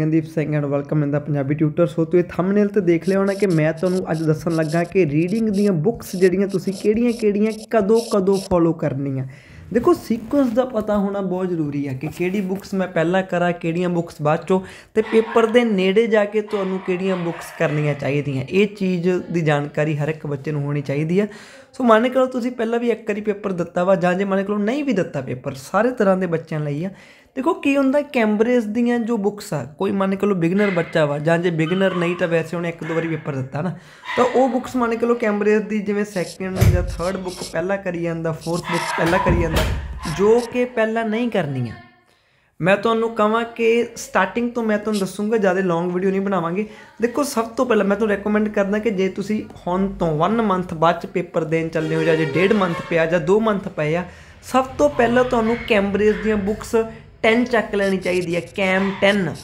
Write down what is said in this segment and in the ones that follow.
ਗੰਦੀਪ Singh and welcome in the Punjabi tutor so ਤੁਸੀਂ ਥੰਬਨੇਲ ਤੇ ਦੇਖ ਲਿਆ ਹੋਣਾ ਕਿ ਮੈਂ ਤੁਹਾਨੂੰ ਅੱਜ ਦੱਸਣ ਲੱਗਾ ਕਿ ਰੀਡਿੰਗ ਦੀਆਂ ਬੁੱਕਸ ਜਿਹੜੀਆਂ ਤੁਸੀਂ ਕਿਹੜੀਆਂ-ਕਿਹੜੀਆਂ ਕਦੋਂ-ਕਦੋਂ ਫੋਲੋ ਕਰਨੀਆਂ ਦੇਖੋ ਸੀਕੁਐਂਸ ਦਾ ਪਤਾ ਹੋਣਾ ਬਹੁਤ ਜ਼ਰੂਰੀ ਹੈ ਕਿ ਕਿਹੜੀ ਬੁੱਕਸ ਮੈਂ ਪਹਿਲਾਂ ਕਰਾਂ ਕਿਹੜੀਆਂ ਬੁੱਕਸ ਬਾਅਦ ਚੋਂ ਤੇ ਪੇਪਰ ਦੇ ਨੇੜੇ ਜਾ ਕੇ ਤੁਹਾਨੂੰ ਕਿਹੜੀਆਂ ਬੁੱਕਸ ਕਰਨੀਆਂ ਚਾਹੀਦੀਆਂ ਇਹ ਚੀਜ਼ ਦੀ ਜਾਣਕਾਰੀ ਹਰ ਇੱਕ ਬੱਚੇ ਨੂੰ ਹੋਣੀ ਚਾਹੀਦੀ ਹੈ ਸੋ ਮੰਨ ਕੇ ਲਓ ਤੁਸੀਂ ਪਹਿਲਾਂ ਵੀ ਇੱਕ ਵਾਰੀ ਪੇਪਰ ਦਿੱਤਾ ਵਾ ਜਾਂ ਜੇ ਮੰਨ ਕੇ ਲਓ ਨਹੀਂ ਵੀ ਦਿੱਤਾ ਪੇਪਰ ਸਾਰੇ ਤਰ੍ਹਾਂ ਦੇ ਬੱਚਿਆਂ ਲਈ ਆ ਦੇਖੋ ਕੀ ਹੁੰਦਾ ਕੈਂਬਰੇਜ ਦੀਆਂ ਜੋ ਬੁੱਕਸ ਆ ਕੋਈ ਮੰਨ ਕੇ ਲੋ ਬਿਗਨਰ ਬੱਚਾ ਵਾ ਜਾਂ ਜੇ ਬਿਗਨਰ ਨਹੀਂ ਤਾਂ ਵੈਸੇ ਉਹਨੇ ਇੱਕ ਦੋ ਵਾਰੀ ਪੇਪਰ ਦਿੱਤਾ ਨਾ ਤਾਂ ਉਹ ਬੁੱਕਸ ਮੰਨ ਕੇ ਲੋ ਕੈਂਬਰੇਜ ਦੀ ਜਿਵੇਂ ਸੈਕੰਡ ਜਾਂ ਥਰਡ ਬੁੱਕ ਪਹਿਲਾਂ ਕਰੀ ਜਾਂਦਾ ਫੋਰਥ ਬੁੱਕ ਪਹਿਲਾਂ ਕਰੀ ਜਾਂਦਾ ਜੋ ਕਿ ਪਹਿਲਾਂ ਨਹੀਂ ਕਰਨੀਆਂ ਮੈਂ ਤੁਹਾਨੂੰ ਕਹਾਂ ਕਿ ਸਟਾਰਟਿੰਗ ਤੋਂ ਮੈਂ ਤੁਹਾਨੂੰ ਦੱਸੂਗਾ ਜਿਆਦਾ ਲੌਂਗ ਵੀਡੀਓ ਨਹੀਂ ਬਣਾਵਾਂਗੇ ਦੇਖੋ ਸਭ ਤੋਂ ਪਹਿਲਾਂ ਮੈਂ ਤੁਹਾਨੂੰ ਰეკਮੈਂਡ ਕਰਦਾ ਕਿ ਜੇ ਤੁਸੀਂ ਹੁਣ ਤੋਂ 1 ਮੰਥ ਬਾਅਦ ਚ ਪੇਪਰ ਦੇਣ ਚੱਲੇ ਹੋ ਜਾਂ ਜੇ 1.5 ਮੰਥ ਪਿਆ ਜਾਂ 2 ਮੰਥ ਪਏ ਆ ਸਭ ਤੋਂ ਪਹਿਲਾਂ ਤੁਹਾਨੂੰ ਕੈਂਬਰੇਜ ਦੀਆਂ ਬੁੱਕਸ 10 ਚੱਕ ਲੈਣੀ ਚਾਹੀਦੀ ਹੈ ਕੈਮ 10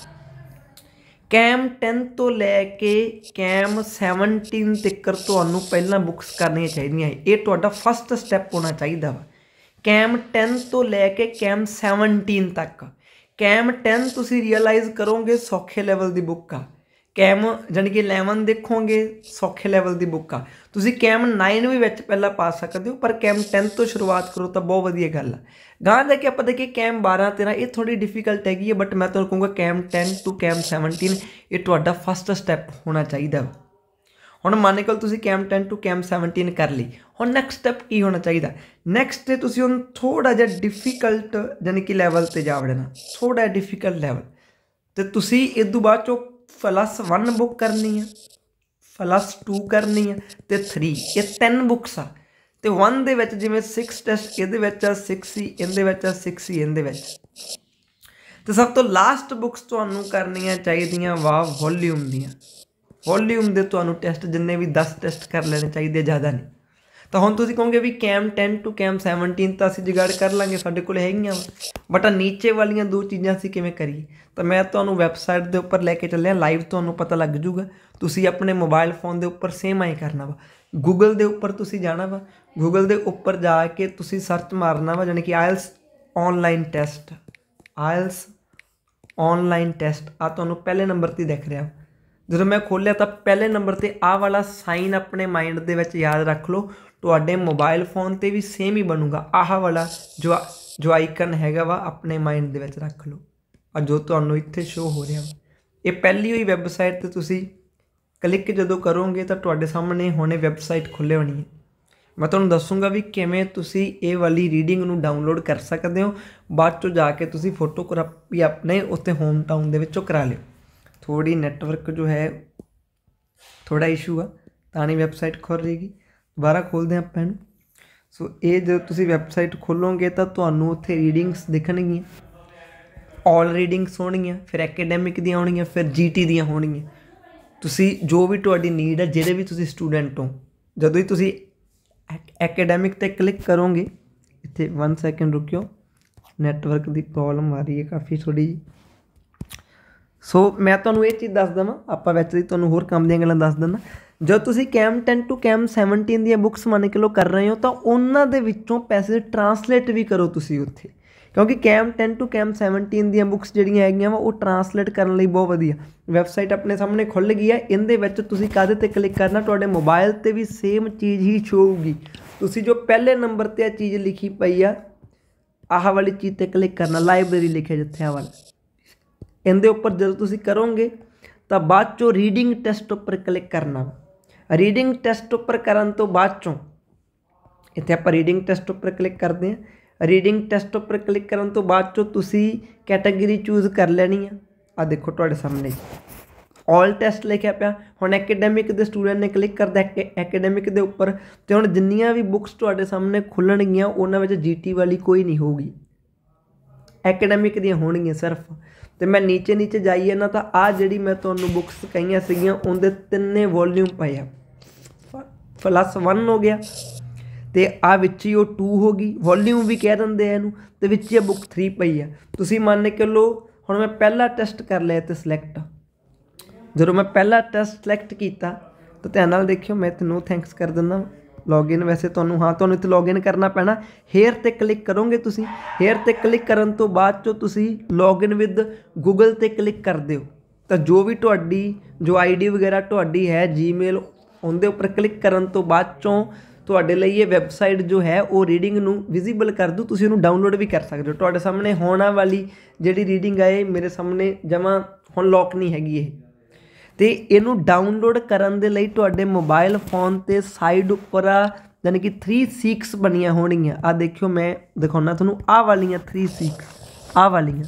ਕੈਮ 10 ਤੋਂ ਲੈ ਕੇ ਕੈਮ 17 ਤੱਕ ਤੁਹਾਨੂੰ ਪਹਿਲਾਂ ਬੁੱਕਸ ਕਰਨੀਆਂ ਚਾਹੀਦੀਆਂ ਇਹ ਤੁਹਾਡਾ ਫਸਟ ਸਟੈਪ ਹੋਣਾ ਚਾਹੀਦਾ ਵਾ ਕੈਮ 10 ਤੋਂ ਲੈ ਕੇ ਕੈਮ 17 ਤੱਕ ਕੈਮ 10 ਤੁਸੀਂ ਰਿਅਲਾਈਜ਼ ਕਰੋਗੇ ਸੌਖੇ ਲੈਵਲ ਦੀ ਬੁੱਕ ਆ ਕੈਮ ਜਾਨੀ ਕਿ 11 ਦੇਖੋਗੇ ਸੌਖੇ ਲੈਵਲ ਦੀ ਬੁੱਕ ਆ ਤੁਸੀਂ ਕੈਮ 9 ਵੀ ਵਿੱਚ ਪਹਿਲਾਂ ਪਾ ਸਕਦੇ ਹੋ ਪਰ ਕੈਮ 10 ਤੋਂ ਸ਼ੁਰੂਆਤ ਕਰੋ ਤਾਂ ਬਹੁਤ ਵਧੀਆ ਗੱਲ ਆ ਗਾਂ ਦੇ ਕਿ ਆਪਾਂ ਦੇਖੀਏ ਕੈਮ 12 13 ਇਹ ਥੋੜੀ ਡਿਫਿਕਲਟ ਹੈਗੀ ਹੈ ਬਟ ਮੈਂ ਤੁਹਾਨੂੰ ਕਹੂੰਗਾ ਕੈਮ 10 ਟੂ ਕੈਮ 17 ਇਹ ਤੁਹਾਡਾ ਫਸਟ ਸਟੈਪ ਹੋਣਾ ਚਾਹੀਦਾ ਹੁਣ ਮੰਨ ਕੇ ਤੁਸੀਂ ਕੈਮ 10 ਟੂ ਕੈਮ 17 ਕਰ ਲਈ ਹੁਣ ਨੈਕਸਟ ਸਟੈਪ ਕੀ ਹੋਣਾ ਚਾਹੀਦਾ ਨੈਕਸਟ ਤੇ ਤੁਸੀਂ ਹੁਣ ਥੋੜਾ ਜਿਹਾ ਡਿਫਿਕਲਟ ਜਾਨੀ ਕਿ ਲੈਵਲ ਤੇ ਜਾ ਵੜਨਾ ਥੋੜਾ ਡਿਫਿਕਲਟ ਲੈਵਲ ਤੇ ਤੁਸੀਂ ਇਸ ਤੋਂ ਬਾਅਦ ਚੋ ਪਲੱਸ 1 ਬੁੱਕ ਕਰਨੀ ਆ ਪਲੱਸ 2 ਕਰਨੀ ਆ ਤੇ 3 ਇਹ ਤਿੰਨ ਬੁੱਕਸ ਆ ਤੇ 1 ਦੇ ਵਿੱਚ ਜਿਵੇਂ 6 ਟੈਸਟ ਇਹਦੇ ਵਿੱਚ ਆ 6 ਸੀ ਇਹਦੇ ਵਿੱਚ ਆ 6 ਸੀ ਇਹਦੇ ਵਿੱਚ ਤੇ ਸਭ ਤੋਂ ਲਾਸਟ ਬੁੱਕਸ ਤੁਹਾਨੂੰ ਕਰਨੀਆਂ ਚਾਹੀਦੀਆਂ ਵਾ ਵੋਲਿਊਮ ਦੀਆਂ ਵੋਲਿਊਮ ਦੇ ਤੁਹਾਨੂੰ ਟੈਸਟ ਜਿੰਨੇ ਵੀ 10 ਟੈਸਟ ਕਰ ਲੈਣੇ ਚਾਹੀਦੇ ਜ਼ਿਆਦਾ ਨਹੀਂ ਤਾਂ ਹੁਣ ਤੁਸੀਂ ਕਹੋਗੇ ਵੀ ਕੈਮ 10 ਟੂ ਕੈਮ 17 ਤਾਂ ਅਸੀਂ ਜਿਗੜ ਕਰ ਲਾਂਗੇ ਸਾਡੇ ਕੋਲ ਹੈਗੀਆਂ ਬਟ ਆ ਨੀਚੇ ਵਾਲੀਆਂ ਦੋ ਚੀਜ਼ਾਂ ਸੀ ਕਿਵੇਂ ਕਰੀਏ ਤਾਂ ਮੈਂ ਤੁਹਾਨੂੰ ਵੈਬਸਾਈਟ ਦੇ ਉੱਪਰ ਲੈ ਕੇ ਚੱਲਿਆ ਲਾਈਵ ਤੁਹਾਨੂੰ ਪਤਾ ਲੱਗ ਜੂਗਾ ਤੁਸੀਂ ਆਪਣੇ ਮੋਬਾਈਲ ਫੋਨ ਦੇ ਉੱਪਰ ਸੇਮ ਆਈ ਕਰਨਾ ਵਾ ਗੂਗਲ ਦੇ ਉੱਪਰ ਤੁਸੀਂ ਜਾਣਾ ਵਾ ਗੂਗਲ ਦੇ ਉੱਪਰ ਜਾ ਕੇ ਤੁਸੀਂ ਸਰਚ ਮਾਰਨਾ ਵਾ ਯਾਨੀ ਕਿ IELTS online test IELTS online test ਆ ਤੁਹਾਨੂੰ ਪਹਿਲੇ ਨੰਬਰ ਤੇ ਦਿਖ ਰਿਹਾ ਜਦੋਂ ਮੈਂ ਖੋਲਿਆ ਤਾਂ ਪਹਿਲੇ ਨੰਬਰ ਤੇ ਆਹ ਵਾਲਾ ਸਾਈਨ ਆਪਣੇ ਮਾਈਂਡ ਦੇ ਵਿੱਚ ਯਾਦ ਰੱਖ ਲਓ ਤੁਹਾਡੇ ਮੋਬਾਈਲ ਫੋਨ ਤੇ ਵੀ ਸੇਮ ਹੀ ਬਣੂਗਾ ਆਹ ਵਾਲਾ ਜੋ ਜੋ ਆਈਕਨ ਹੈਗਾ ਵਾ ਆਪਣੇ ਮਾਈਂਡ ਦੇ ਵਿੱਚ ਰੱਖ ਲਓ ਆ ਜੋ ਤੁਹਾਨੂੰ ਇੱਥੇ ਸ਼ੋ ਹੋ ਰਿਹਾ ਵਾ ਇਹ ਪਹਿਲੀ ਹੋਈ ਵੈਬਸਾਈਟ ਤੇ ਤੁਸੀਂ ਕਲਿੱਕ ਜਦੋਂ ਕਰੋਗੇ ਤਾਂ ਤੁਹਾਡੇ ਸਾਹਮਣੇ ਹੁਣੇ ਵੈਬਸਾਈਟ ਖੁੱਲੇ ਹੋਣੀ ਹੈ ਮੈਂ ਤੁਹਾਨੂੰ ਦੱਸੂਗਾ ਵੀ ਕਿਵੇਂ ਤੁਸੀਂ ਇਹ ਵਾਲੀ ਰੀਡਿੰਗ ਨੂੰ ਡਾਊਨਲੋਡ ਕਰ ਸਕਦੇ ਹੋ ਬਾਅਦ ਚੋਂ ਜਾ ਕੇ ਤੁਸੀਂ ਫੋਟੋਗ੍ਰਾਫੀ ਆਪਣੇ ਉੱਤੇ ਹੋਮ ਟਾਊਨ ਦੇ ਵਿੱਚੋਂ ਕਰਾ ਲਿਓ ਥੋੜੀ ਨੈਟਵਰਕ ਜੋ ਹੈ ਥੋੜਾ ਇਸ਼ੂ ਆ ਤਾਂ ਨਹੀਂ ਵੈਬਸਾਈਟ ਖੁੱਲ ਰਹੀਗੀ ਦੁਬਾਰਾ ਖੋਲਦੇ ਆ ਆਪਾਂ ਇਹਨੂੰ ਸੋ ਇਹ ਜੇ ਤੁਸੀਂ ਵੈਬਸਾਈਟ ਖੋਲੋਗੇ ਤਾਂ ਤੁਹਾਨੂੰ ਉੱਥੇ ਰੀਡਿੰਗਸ ਦਿਖਣਗੀਆਂ ਆਲ ਰੀਡਿੰਗਸ ਹੋਣਗੀਆਂ ਫਿਰ ਅਕੈਡੈਮਿਕ ਦੀਆਂ ਹੋਣਗੀਆਂ ਫਿਰ ਜੀਟੀ ਦੀਆਂ ਹੋਣਗੀਆਂ ਤੁਸੀਂ ਜੋ ਵੀ ਤੁਹਾਡੀ ਨੀਡ ਹੈ ਜਿਹੜੇ ਵੀ ਤੁਸੀਂ ਸਟੂਡੈਂਟ ਹੋ ਜਦੋਂ ਹੀ ਤੁਸੀਂ ਅਕੈਡੈਮਿਕ ਤੇ ਕਲਿੱਕ ਕਰੋਗੇ ਇੱਥੇ 1 ਸੈਕਿੰਡ ਰੁਕਿਓ ਨੈਟਵਰਕ ਦੀ ਪ੍ਰੋਬਲਮ ਆ ਰਹੀ ਹੈ ਕਾਫੀ ਥੋੜੀ ਸੋ ਮੈਂ ਤੁਹਾਨੂੰ ਇਹ ਚੀਜ਼ ਦੱਸ ਦਵਾਂ ਆਪਾਂ ਵਿੱਚ ਦੀ ਤੁਹਾਨੂੰ ਹੋਰ ਕੰਮ ਦੀਆਂ ਗੱਲਾਂ ਦੱਸ ਦਿੰਦਾ ਜਦ ਤੁਸੀਂ ਕੈਮ 10 ਟੂ ਕੈਮ 17 ਦੀਆਂ ਬੁੱਕਸ ਮੰਨ ਕੇ ਲੋ ਕਰ ਰਹੇ ਹੋ ਤਾਂ ਉਹਨਾਂ ਦੇ ਵਿੱਚੋਂ ਪੈਸੇ ਟਰਾਂਸਲੇਟ ਵੀ ਕਰੋ ਤੁਸੀਂ ਉੱਥੇ ਕਿਉਂਕਿ ਕੈਮ 10 ਟੂ ਕੈਮ 17 ਦੀਆਂ ਬੁੱਕਸ ਜਿਹੜੀਆਂ ਹੈਗੀਆਂ ਵਾ ਉਹ ਟਰਾਂਸਲੇਟ ਕਰਨ ਲਈ ਬਹੁਤ ਵਧੀਆ ਵੈਬਸਾਈਟ ਆਪਣੇ ਸਾਹਮਣੇ ਖੁੱਲ ਗਈ ਹੈ ਇਹਦੇ ਵਿੱਚ ਤੁਸੀਂ ਕਾਦੇ ਤੇ ਕਲਿੱਕ ਕਰਨਾ ਤੁਹਾਡੇ ਮੋਬਾਈਲ ਤੇ ਵੀ ਸੇਮ ਚੀਜ਼ ਹੀ ਸ਼ੋ ਹੋਊਗੀ ਤੁਸੀਂ ਜੋ ਪਹਿਲੇ ਨੰਬਰ ਤੇ ਆ ਚੀਜ਼ ਲਿਖੀ ਪਈ ਆ ਆਹ ਵਾਲੀ ਚੀਜ਼ ਤੇ ਕਲਿੱਕ ਕਰਨਾ ਲਾਇਬ੍ਰੇਰੀ ਲਿਖਿਆ ਜਿੱਥੇ ਆ ਵਾਲਾ ਇਹਦੇ ਉੱਪਰ ਜਦੋਂ ਤੁਸੀਂ ਕਰੋਗੇ ਤਾਂ ਬਾਅਦ ਚੋਂ ਰੀਡਿੰਗ ਟੈਸਟ ਉੱਪਰ ਕਲਿੱਕ ਕਰਨਾ ਰੀਡਿੰਗ ਟੈਸਟ ਉੱਪਰ ਕਰਨ ਤੋਂ ਬਾਅਦ ਚੋਂ ਇੱਥੇ ਆਪਾਂ ਰੀਡਿੰਗ ਟੈਸਟ ਉੱਪਰ ਕਲਿੱਕ ਕਰਦੇ ਹਾਂ ਰੀਡਿੰਗ ਟੈਸਟ ਉੱਪਰ ਕਲਿੱਕ ਕਰਨ ਤੋਂ ਬਾਅਦ ਚੋਂ ਤੁਸੀਂ ਕੈਟਾਗਰੀ ਚੂਜ਼ ਕਰ ਲੈਣੀ ਆ ਆ ਦੇਖੋ ਤੁਹਾਡੇ ਸਾਹਮਣੇ ਆਲ ਟੈਸਟ ਲਿਖਿਆ ਪਿਆ ਹੁਣ ਐਕੈਡੈਮਿਕ ਦੇ ਸਟੂਡੈਂਟ ਨੇ ਕਲਿੱਕ ਕਰਦਾ ਐਕੈਡੈਮਿਕ ਦੇ ਉੱਪਰ ਤੇ ਹੁਣ ਜਿੰਨੀਆਂ ਵੀ ਬੁੱਕਸ ਤੁਹਾਡੇ ਸਾਹਮਣੇ ਖੁੱਲਣਗੀਆਂ ਉਹਨਾਂ ਵਿੱਚ ਜੀਟੀ ਵਾਲੀ ਕੋਈ ਨਹੀਂ ਹੋਊਗੀ ਐਕੈਡੈਮਿਕ ਦੀਆਂ ਹੋਣਗੀਆਂ ਸਿਰਫ ਤੇ ਮੈਂ ਨੀਚੇ ਨੀਚੇ ਜਾਈਏ ਨਾ ਤਾਂ ਆ ਜਿਹੜੀ ਮੈਂ ਤੁਹਾਨੂੰ ਬੁੱਕਸ ਕਹੀਆਂ ਸੀਗੀਆਂ ਉਹਦੇ ਤਿੰਨੇ ਵੋਲਿਊਮ ਪਏ ਆ ਪਲੱਸ 1 ਹੋ ਗਿਆ ਤੇ ਆ ਵਿੱਚ ਹੀ ਉਹ 2 ਹੋ ਗਈ ਵੋਲਿਊਮ ਵੀ ਕਹਿ ਦਿੰਦੇ ਆ ਇਹਨੂੰ ਤੇ ਵਿੱਚ ਇਹ ਬੁੱਕ 3 ਪਈ ਆ ਤੁਸੀਂ ਮੰਨ ਕੇ ਲਓ ਹੁਣ ਮੈਂ ਪਹਿਲਾ ਟੈਸਟ ਕਰ ਲਿਆ ਤੇ ਸਿਲੈਕਟ ਜਦੋਂ ਮੈਂ ਪਹਿਲਾ ਟੈਸਟ ਸਿਲੈਕਟ ਕੀਤਾ ਤਾਂ ਧਿਆਨ ਨਾਲ ਦੇਖਿਓ ਮੈਂ ਤੁਹਾਨੂੰ ਥੈਂਕਸ ਕਰ ਦਿੰਦਾ ਲੌਗਇਨ ਵੈਸੇ ਤੁਹਾਨੂੰ ਹਾਂ ਤੁਹਾਨੂੰ ਇੱਥੇ ਲੌਗਇਨ ਕਰਨਾ ਪੈਣਾ ਹੇਅਰ ਤੇ ਕਲਿੱਕ ਕਰੋਗੇ ਤੁਸੀਂ ਹੇਅਰ ਤੇ ਕਲਿੱਕ ਕਰਨ ਤੋਂ ਬਾਅਦ ਚੋ ਤੁਸੀਂ ਲੌਗਇਨ ਵਿਦ ਗੂਗਲ ਤੇ ਕਲਿੱਕ ਕਰਦੇ ਹੋ ਤਾਂ ਜੋ ਵੀ ਤੁਹਾਡੀ ਜੋ ਆਈਡੀ ਵਗੈਰਾ ਤੁਹਾਡੀ ਹੈ ਜੀਮੇਲ ਉਹਦੇ ਉੱਪਰ ਕਲਿੱਕ ਕਰਨ ਤੋਂ ਬਾਅਦ ਚੋ ਤੁਹਾਡੇ ਲਈ ਇਹ ਵੈਬਸਾਈਟ ਜੋ ਹੈ ਉਹ ਰੀਡਿੰਗ ਨੂੰ ਵਿਜ਼ੀਬਲ ਕਰ ਦੂ ਤੁਸੀਂ ਉਹਨੂੰ ਡਾਊਨਲੋਡ ਵੀ ਕਰ ਸਕਦੇ ਹੋ ਤੁਹਾਡੇ ਸਾਹਮਣੇ ਹੋਣਾ ਵਾਲੀ ਜਿਹੜੀ ਰੀਡਿੰਗ ਆਏ ਮੇਰੇ ਸਾਹਮਣੇ ਜਮਾ ਹੁਣ ਲੌਕ ਨਹੀਂ ਹੈਗੀ ਇਹ ਤੇ ਇਹਨੂੰ ਡਾਊਨਲੋਡ ਕਰਨ ਦੇ ਲਈ ਤੁਹਾਡੇ ਮੋਬਾਈਲ ਫੋਨ ਤੇ ਸਾਈਡ ਉੱਪਰ ਯਾਨੀ ਕਿ 3 ਸੀਕਸ ਬਣੀਆਂ ਹੋਣੀਆਂ ਆ ਦੇਖਿਓ ਮੈਂ ਦਿਖਾਉਣਾ ਤੁਹਾਨੂੰ ਆ ਵਾਲੀਆਂ 3 ਸੀਕਸ ਆ ਵਾਲੀਆਂ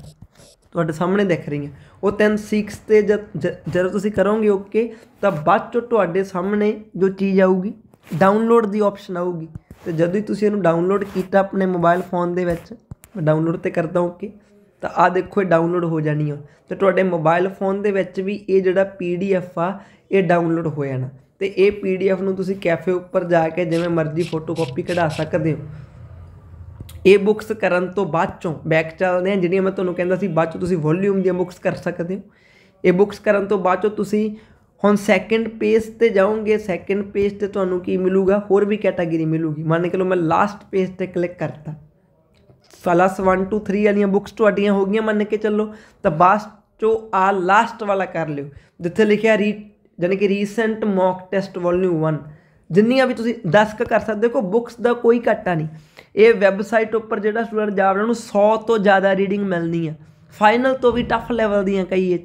ਤੁਹਾਡੇ ਸਾਹਮਣੇ ਦਿਖ ਰਹੀਆਂ ਉਹ 3 ਸੀਕਸ ਤੇ ਜਦ ਤੁਸੀਂ ਕਰੋਗੇ ਓਕੇ ਤਾਂ ਬਾਅਦ ਚ ਤੁਹਾਡੇ ਸਾਹਮਣੇ ਜੋ ਚੀਜ਼ ਆਊਗੀ ਡਾਊਨਲੋਡ ਦੀ ਆਪਸ਼ਨ ਆਊਗੀ ਤੇ ਜਦੋਂ ਤੁਸੀਂ ਇਹਨੂੰ ਡਾਊਨਲੋਡ ਕੀਤਾ ਆਪਣੇ ਮੋਬਾਈਲ ਫੋਨ ਦੇ ਵਿੱਚ ਮੈਂ ਡਾਊਨਲੋਡ ਤੇ ਕਰਦਾ ਓਕੇ ਤਾਂ ਆ ਦੇਖੋ ਇਹ ਡਾਊਨਲੋਡ ਹੋ ਜਾਣੀ ਆ ਤੇ ਤੁਹਾਡੇ ਮੋਬਾਈਲ ਫੋਨ ਦੇ ਵਿੱਚ ਵੀ ਇਹ ਜਿਹੜਾ ਪੀਡੀਐਫ ਆ ਇਹ ਡਾਊਨਲੋਡ ਹੋ ਜਾਣਾ ਤੇ ਇਹ ਪੀਡੀਐਫ ਨੂੰ ਤੁਸੀਂ ਕੈਫੇ ਉੱਪਰ ਜਾ ਕੇ ਜਿਵੇਂ ਮਰਜ਼ੀ ਫੋਟੋਕਾਪੀ ਕਢਾ ਸਕਦੇ ਹੋ ਇਹ ਬੁੱਕਸ ਕਰਨ ਤੋਂ ਬਾਅਦ ਚੋਂ ਬੈਕ ਚੱਲਦੇ ਆ ਜਿਹੜੀਆਂ ਮੈਂ ਤੁਹਾਨੂੰ ਕਹਿੰਦਾ ਸੀ ਬਾਅਦ ਚੋਂ ਤੁਸੀਂ ਵੋਲਿਊਮ ਦੀਆਂ ਬੁੱਕਸ ਕਰ ਸਕਦੇ ਹੋ ਇਹ ਬੁੱਕਸ ਕਰਨ ਤੋਂ ਬਾਅਦ ਚੋਂ ਤੁਸੀਂ ਹੁਣ ਸੈਕੰਡ ਪੇਜ ਤੇ ਜਾਓਗੇ ਸੈਕੰਡ ਪੇਜ ਤੇ ਤੁਹਾਨੂੰ ਕੀ ਮਿਲੂਗਾ ਹੋਰ ਵੀ ਕੈਟਾਗਰੀ ਮਿਲੂਗੀ ਮੰਨ ਕੇ ਲਓ ਮੈਂ ਲਾਸਟ ਪੇਜ ਤੇ ਕਲਿੱਕ ਕਰਤਾ ਪਲੱਸ 1 2 3 ਵਾਲੀਆਂ ਬੁੱਕਸ ਤੁਹਾਡੀਆਂ ਹੋ ਗਈਆਂ ਮੰਨ ਕੇ ਚੱਲੋ ਤਾਂ ਬਾਸ ਚੋ ਆ ਲਾਸਟ ਵਾਲਾ ਕਰ ਲਿਓ ਜਿੱਥੇ ਲਿਖਿਆ ਰੀ ਜਾਨੀ ਕਿ ਰੀਸੈਂਟ ਮੌਕ ਟੈਸਟ ਵੋਲਿਊਮ 1 ਜਿੰਨੀਆਂ ਵੀ ਤੁਸੀਂ 10 ਕ ਕਰ ਸਕਦੇ ਹੋ ਬੁੱਕਸ ਦਾ ਕੋਈ ਘਾਟਾ ਨਹੀਂ ਇਹ ਵੈਬਸਾਈਟ ਉੱਪਰ ਜਿਹੜਾ ਸਟੂਡੈਂਟ ਜਾ ਰਿਹਾ ਉਹਨੂੰ 100 ਤੋਂ ਜ਼ਿਆਦਾ ਰੀਡਿੰਗ ਮਿਲਣੀ ਆ ਫਾਈਨਲ ਤੋਂ ਵੀ ਟਫ ਲੈਵਲ ਦੀਆਂ ਕਈ ਇਹ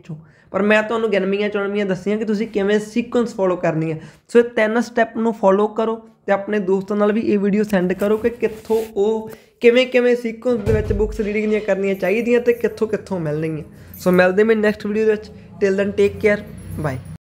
ਪਰ ਮੈਂ ਤੁਹਾਨੂੰ ਗਿਣਵੀਆਂ ਚੁਣਵੀਆਂ ਦੱਸੀਆਂ ਕਿ ਤੁਸੀਂ ਕਿਵੇਂ ਸੀਕੁਐਂਸ ਫੋਲੋ ਕਰਨੀ ਹੈ ਸੋ ਇਹ ਤਿੰਨ ਸਟੈਪ ਨੂੰ ਫੋਲੋ ਕਰੋ ਤੇ ਆਪਣੇ ਦੋਸਤਾਂ ਨਾਲ ਵੀ ਇਹ ਵੀਡੀਓ ਸੈਂਡ ਕਰੋ ਕਿ ਕਿੱਥੋਂ ਉਹ ਕਿਵੇਂ ਕਿਵੇਂ ਸੀਕੁਐਂਸ ਦੇ ਵਿੱਚ ਬੁੱਕਸ ਰੀਡਿੰਗ ਦੀਆਂ ਕਰਨੀਆਂ ਚਾਹੀਦੀਆਂ ਤੇ ਕਿੱਥੋਂ ਕਿੱਥੋਂ ਮਿਲਣਗੀਆਂ ਸੋ ਮਿਲਦੇ ਮੈਂ ਨੈਕਸਟ ਵੀਡੀਓ ਦੇ ਵਿੱਚ till then take care bye